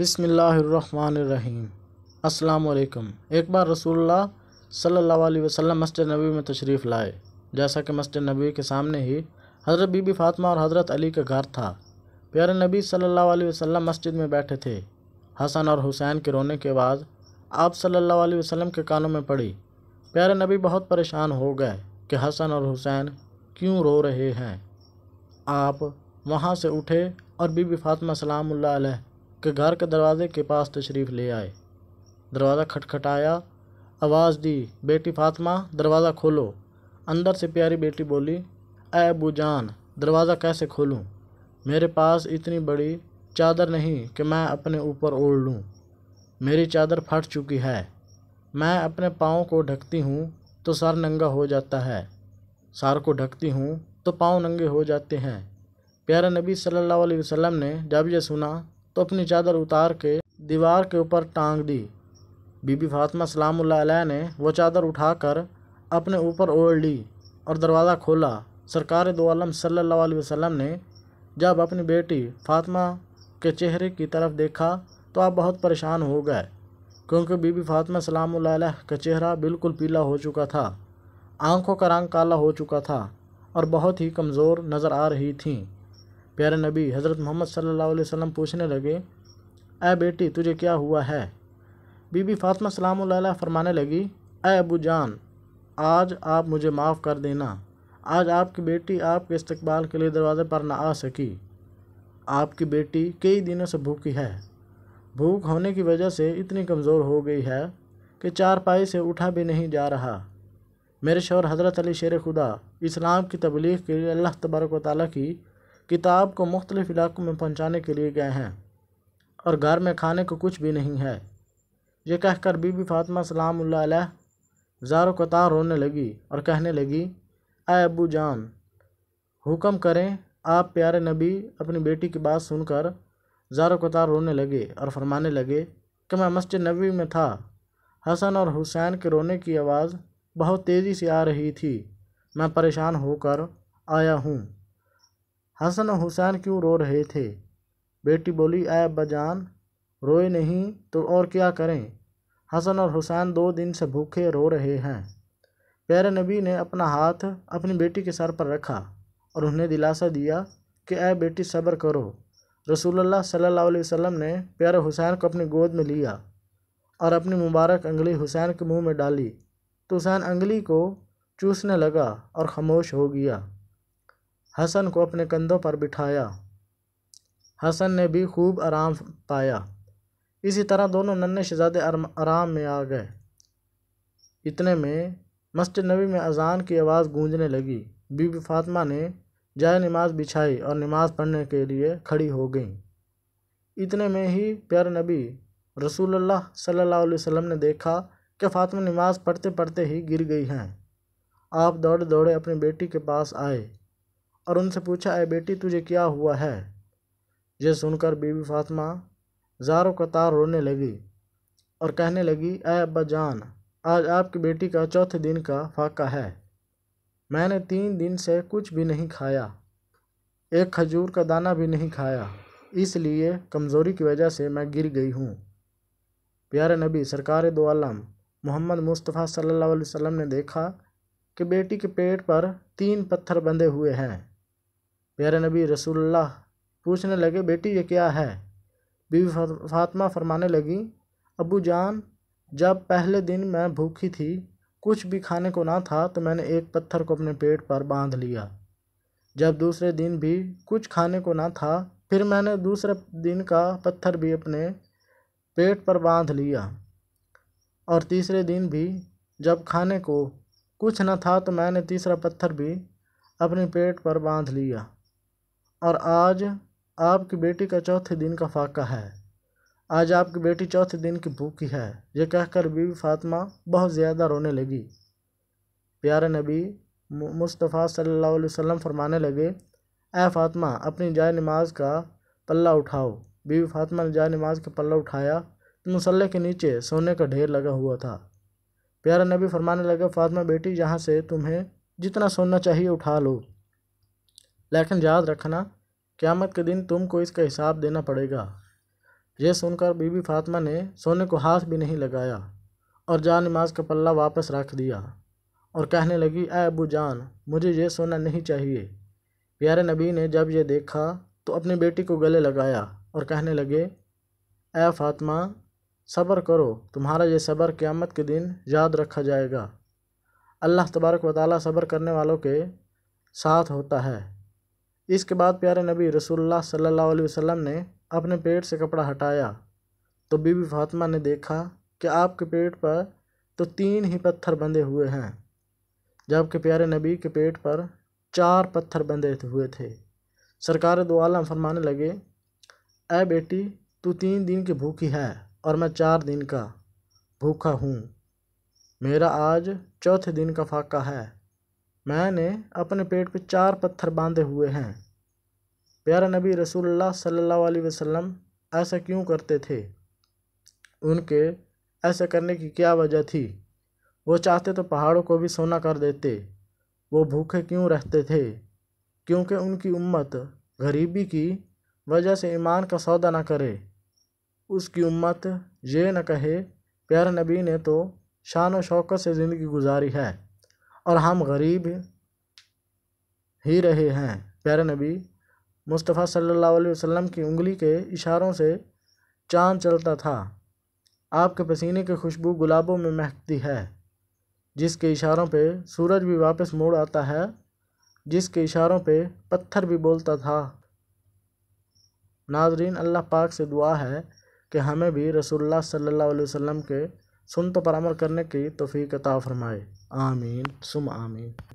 बिसमीम् अस्सलाम एक बार रसूलुल्लाह सल्लल्लाहु अलैहि वसल्लम मस्जिद नबी में तशरीफ़ लाए जैसा कि मस्जिद नबी के सामने ही हज़रत बीबी फ़ातिमा और हज़रत अली का घर था प्यारे नबी सल्लल्लाहु अलैहि वसल्लम मस्जिद में बैठे थे हसन और हुसैन के रोने के बाद आप सल्लल्लाहु अलैहि वसल्लम के कानों में पड़ी प्यारे नबी बहुत परेशान हो गए कि हसन और हुसैन क्यों रो रहे हैं आप वहाँ से उठे और बीबी फ़ातिमा सलाम के घर के दरवाज़े के पास तशरीफ़ ले आए दरवाज़ा खटखटाया आवाज़ दी बेटी फातिमा दरवाज़ा खोलो अंदर से प्यारी बेटी बोली ए अबू जान दरवाज़ा कैसे खोलूँ मेरे पास इतनी बड़ी चादर नहीं कि मैं अपने ऊपर ओढ़ लूँ मेरी चादर फट चुकी है मैं अपने पाँव को ढकती हूँ तो सर नंगा हो जाता है सर को ढकती हूँ तो पाँव नंगे हो जाते हैं प्यारे नबी सल्लल्लाहु अलैहि वसल्लम ने जब यह सुना तो अपनी चादर उतार के दीवार के ऊपर टांग दी बीबी फातमा सलाम ने वो चादर उठाकर अपने ऊपर ओढ़ ली और दरवाज़ा खोला सरकार दो सल्ला वसम ने जब अपनी बेटी फातिमा के चेहरे की तरफ देखा तो आप बहुत परेशान हो गए क्योंकि बीबी फातिमा सलाम का चेहरा बिल्कुल पीला हो चुका था आंखों का रंग काला हो चुका था और बहुत ही कमज़ोर नज़र आ रही थी प्यारे नबी हज़रत मोहम्मद सल्लल्लाहु अलैहि वसल्लम पूछने लगे ए बेटी तुझे क्या हुआ है बीबी फातमा सलाम फरमाने लगी ए अबू जान आज आप मुझे माफ़ कर देना आज आपकी बेटी आपके इस्तकबाल के लिए दरवाज़े पर ना आ सकी आपकी बेटी कई दिनों से भूखी है भूख होने की वजह से इतनी कमज़ोर हो गई है कि चारपाई से उठा भी नहीं जा रहा मेरे शोर हज़रत अली शेर खुदा इस्लाम की तबलीग के लिए अल्लाह तबरक वाली की किताब को मुख्तलिफ़ इलाक़ों में पहुँचाने के लिए गए हैं और घर में खाने को कुछ भी नहीं है यह कहकर बीबी फ़ातिमा सलाम ज़ारो कतार रोने लगी और कहने लगी अय अबू जान हुक्म करें आप प्यारे नबी अपनी बेटी की बात सुनकर ज़ारो कतार रोने लगे और फरमाने लगे कि मैं मस्जिद नबी में था हसन और हुसैन के रोने की आवाज़ बहुत तेज़ी से आ रही थी मैं परेशान होकर आया हूँ हसन हुसैन क्यों रो रहे थे बेटी बोली आए बजान रोए नहीं तो और क्या करें हसन और हुसैन दो दिन से भूखे रो रहे हैं प्यारे नबी ने अपना हाथ अपनी बेटी के सर पर रखा और उन्हें दिलासा दिया कि आए बेटी सब्र करो रसूलुल्लाह सल्लल्लाहु अलैहि वसल्लम ने प्यारे हुसैन को अपनी गोद में लिया और अपनी मुबारक अंगली हुसैन के मुंह में डाली तो हुसैन अंगली को चूसने लगा और खामोश हो गया हसन को अपने कंधों पर बिठाया हसन ने भी खूब आराम पाया इसी तरह दोनों नन्हे शहजादे आराम में आ गए इतने में मस्जिद नबी में अजान की आवाज़ गूंजने लगी बीबी फातिमा ने जाय नमाज बिछाई और नमाज पढ़ने के लिए खड़ी हो गई इतने में ही प्यार नबी रसूलुल्लाह सल्लल्लाहु अलैहि वसल्लम ने देखा कि फातिमा नमाज पढ़ते पढ़ते ही गिर गई हैं आप दौड़े दौड़े अपनी बेटी के पास आए और उनसे पूछा ए बेटी तुझे क्या हुआ है यह सुनकर बीबी फातिमा जारों कतार रोने लगी और कहने लगी ए अब्बा जान आज आपकी बेटी का चौथे दिन का फाका है मैंने तीन दिन से कुछ भी नहीं खाया एक खजूर का दाना भी नहीं खाया इसलिए कमज़ोरी की वजह से मैं गिर गई हूँ प्यारे नबी सरकार दो आलम मोहम्मद मुस्तफ़ा सल्लल्लाहु अलैहि वसल्लम ने देखा कि बेटी के पेट पर तीन पत्थर बंधे हुए हैं प्यारे नबी रसूलुल्लाह पूछने लगे बेटी ये क्या है बीवी फातमा फरमाने लगी अबू जान जब पहले दिन मैं भूखी थी कुछ भी खाने को ना था तो मैंने एक पत्थर को अपने पेट पर बांध लिया जब दूसरे दिन भी कुछ खाने को ना था फिर मैंने दूसरे दिन का पत्थर भी अपने पेट पर बांध लिया और तीसरे दिन भी जब खाने को कुछ न था तो मैंने तीसरा पत्थर भी अपने पेट पर बांध लिया और आज आपकी बेटी का चौथे दिन का फाका है आज आपकी बेटी चौथे दिन की भूखी है यह कहकर बीवी फातिमा बहुत ज़्यादा रोने लगी प्यारे नबी मुस्तफ़ा सल्लल्लाहु अलैहि वसल्लम फरमाने लगे ए फातिमा अपनी जाय नमाज का पल्ला उठाओ बीवी फातिमा ने जाय नमाज का पल्ला उठाया तो मसल्ले के नीचे सोने का ढेर लगा हुआ था प्यारा नबी फरमाने लगे फातिमा बेटी यहाँ से तुम्हें जितना सोना चाहिए उठा लो लेकिन याद रखना क़्यामत के दिन तुमको इसका हिसाब देना पड़ेगा यह सुनकर बीबी फातिमा ने सोने को हाथ भी नहीं लगाया और जान नमाज का पल्ला वापस रख दिया और कहने लगी ए अबू जान मुझे ये सोना नहीं चाहिए प्यारे नबी ने जब यह देखा तो अपनी बेटी को गले लगाया और कहने लगे ए फातिमा सब्र करो तुम्हारा ये सब्र क़्यामत के दिन याद रखा जाएगा अल्लाह तबारक वाली सब्र करने वालों के साथ होता है इसके बाद प्यारे नबी रसूलुल्लाह सल्लल्लाहु अलैहि वसल्लम ने अपने पेट से कपड़ा हटाया तो बीबी फातिमा ने देखा कि आपके पेट पर तो तीन ही पत्थर बंधे हुए हैं जबकि प्यारे नबी के पेट पर चार पत्थर बंधे हुए थे सरकार दो आलम फरमाने लगे ए बेटी तू तीन दिन की भूखी है और मैं चार दिन का भूखा हूँ मेरा आज चौथे दिन का फाका है मैंने अपने पेट पे चार पत्थर बाँधे हुए हैं प्यारा नबी रसूलुल्लाह सल्लल्लाहु अलैहि वसल्लम ऐसा क्यों करते थे उनके ऐसा करने की क्या वजह थी वो चाहते तो पहाड़ों को भी सोना कर देते वो भूखे क्यों रहते थे क्योंकि उनकी उम्मत गरीबी की वजह से ईमान का सौदा ना करे उसकी उम्मत ये न कहे प्यारे नबी ने तो शान शौकत से ज़िंदगी गुजारी है और हम गरीब ही रहे हैं प्यारे नबी मुस्तफ़ा सल्लल्लाहु अलैहि वसल्लम की उंगली के इशारों से चाँद चलता था आपके पसीने की खुशबू गुलाबों में महकती है जिसके इशारों पे सूरज भी वापस मोड़ आता है जिसके इशारों पे पत्थर भी बोलता था नाजरीन अल्लाह पाक से दुआ है कि हमें भी रसोल्ला सल्ला वसम के सुन तो अमल करने की तोफ़ी कता फरमाए आमीन सुम आमीन